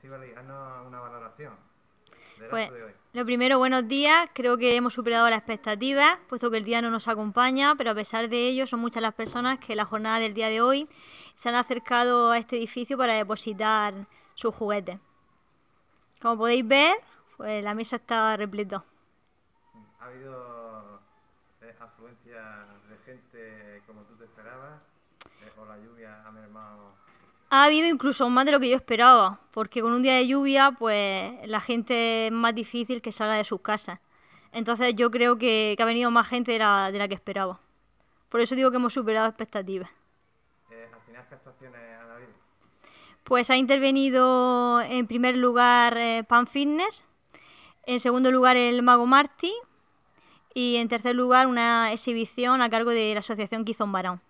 Estivali, haznos una valoración. pues, de hoy. lo primero, buenos días. Creo que hemos superado las expectativas, puesto que el día no nos acompaña, pero a pesar de ello, son muchas las personas que la jornada del día de hoy se han acercado a este edificio para depositar sus juguetes. Como podéis ver, pues la mesa está repleta. Ha habido eh, afluencia de gente como tú te esperabas, eh, o la lluvia ha mermado ha habido incluso más de lo que yo esperaba, porque con un día de lluvia, pues la gente es más difícil que salga de sus casas. Entonces yo creo que, ha venido más gente de la, que esperaba. Por eso digo que hemos superado expectativas. Eh, ¿Al final qué actuaciones habido? Pues ha intervenido en primer lugar eh, Pan Fitness, en segundo lugar el Mago Marty y en tercer lugar una exhibición a cargo de la asociación Quizón Barón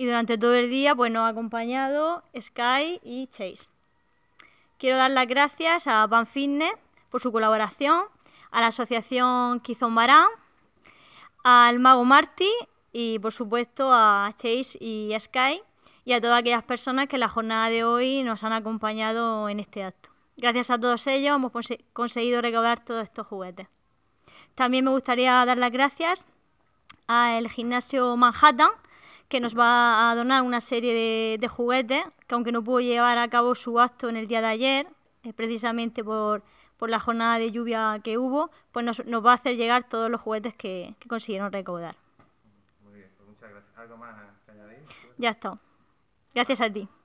y durante todo el día pues, nos ha acompañado Sky y Chase. Quiero dar las gracias a Van Fitness por su colaboración, a la asociación Kizombarán, al mago Marty y por supuesto a Chase y Sky y a todas aquellas personas que en la jornada de hoy nos han acompañado en este acto. Gracias a todos ellos hemos conseguido recaudar todos estos juguetes. También me gustaría dar las gracias al gimnasio Manhattan que nos va a donar una serie de, juguetes, que aunque no pudo llevar a cabo su acto en el día de ayer, eh, precisamente por, por, la jornada de lluvia que hubo, pues nos, nos va a hacer llegar todos los juguetes que, consiguieron recaudar. Muy bien, pues muchas gracias. ¿Algo más Ya está. Gracias a ti.